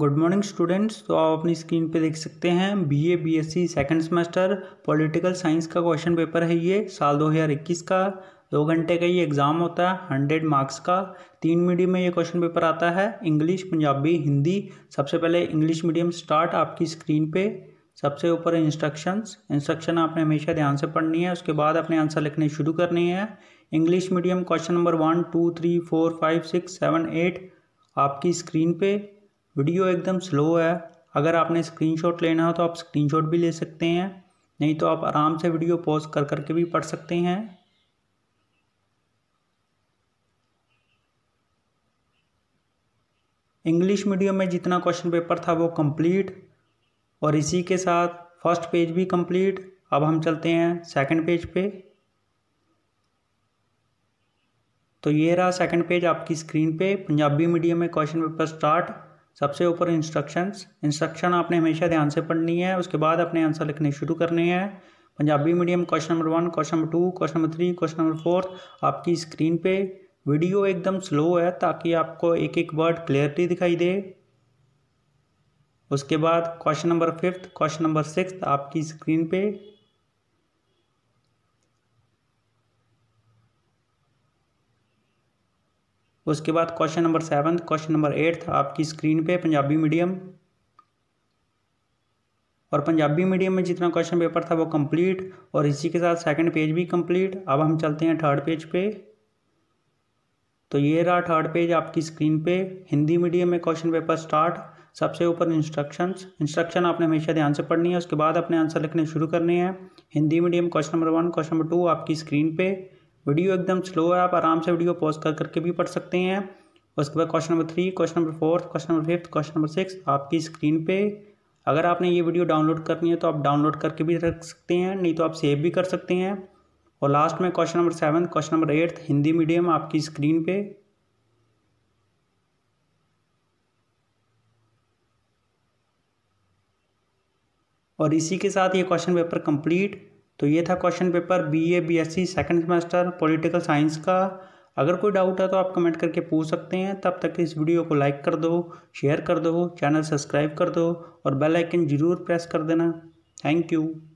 good morning students तो आप अपनी स्क्रीन पे देख सकते हैं BA BSc second semester political science का क्वेश्चन पेपर है ये साल 2021 का दो घंटे का ये एग्ज़ाम होता है हंड्रेड मार्क्स का तीन मीडियम में ये क्वेश्चन पेपर आता है इंग्लिश पंजाबी हिंदी सबसे पहले इंग्लिश मीडियम स्टार्ट आपकी स्क्रीन पर सबसे ऊपर इंस्ट्रक्शंस इंस्ट्रक्शन आपने हमेशा ध्यान से पढ़नी है उसके बाद अपने आंसर लिखने शुरू करनी है English medium question number one two three four five six seven eight आपकी स्क्रीन पे वीडियो एकदम स्लो है अगर आपने स्क्रीनशॉट लेना हो तो आप स्क्रीनशॉट भी ले सकते हैं नहीं तो आप आराम से वीडियो पॉज कर करके भी पढ़ सकते हैं इंग्लिश मीडियम में जितना क्वेश्चन पेपर था वो कंप्लीट और इसी के साथ फर्स्ट पेज भी कंप्लीट अब हम चलते हैं सेकंड पेज पे तो ये रहा सेकंड पेज आपकी स्क्रीन पे पंजाबी मीडियम में क्वेश्चन पेपर स्टार्ट सबसे ऊपर इंस्ट्रक्शंस इंस्ट्रक्शन आपने हमेशा ध्यान से पढ़नी है उसके बाद अपने आंसर लिखने शुरू करने हैं Punjabi medium question number one question number two question number three question number fourth आपकी स्क्रीन पे वीडियो एकदम स्लो है ताकि आपको एक एक वर्ड क्लियरली दिखाई दे उसके बाद question number fifth question number six आपकी स्क्रीन पे उसके बाद question number seven question number eight आपकी स्क्रीन पे पंजाबी मीडियम और पंजाबी मीडियम में जितना क्वेश्चन पेपर था वो कंप्लीट और इसी के साथ सेकंड पेज भी कंप्लीट अब हम चलते हैं थर्ड पेज पे तो ये रहा थर्ड पेज आपकी स्क्रीन पे हिंदी मीडियम में क्वेश्चन पेपर स्टार्ट सबसे ऊपर इंस्ट्रक्शंस इंस्ट्रक्शन आपने हमेशा ध्यान से पढ़नी है उसके बाद अपने आंसर लिखने शुरू करने हैं Hindi medium question number one question number two आपकी स्क्रीन पे वीडियो एकदम स्लो है आप आराम से वीडियो पॉज कर करके भी पढ़ सकते हैं उसके बाद question number three question number fourth question number fifth question number six आपकी स्क्रीन पे अगर आपने ये वीडियो डाउनलोड करनी है तो आप डाउनलोड करके भी रख सकते हैं नहीं तो आप सेव भी कर सकते हैं और लास्ट में question number seven question number eighth Hindi medium आपकी स्क्रीन पे और इसी के साथ ये क्वेश्चन पेपर कंप्लीट तो ये था question paper B A B S C second semester political science का अगर कोई डाउट है तो आप कमेंट करके पूछ सकते हैं तब तक इस वीडियो को लाइक कर दो शेयर कर दो चैनल सब्सक्राइब कर दो और बेल आइकन ज़रूर प्रेस कर देना थैंक यू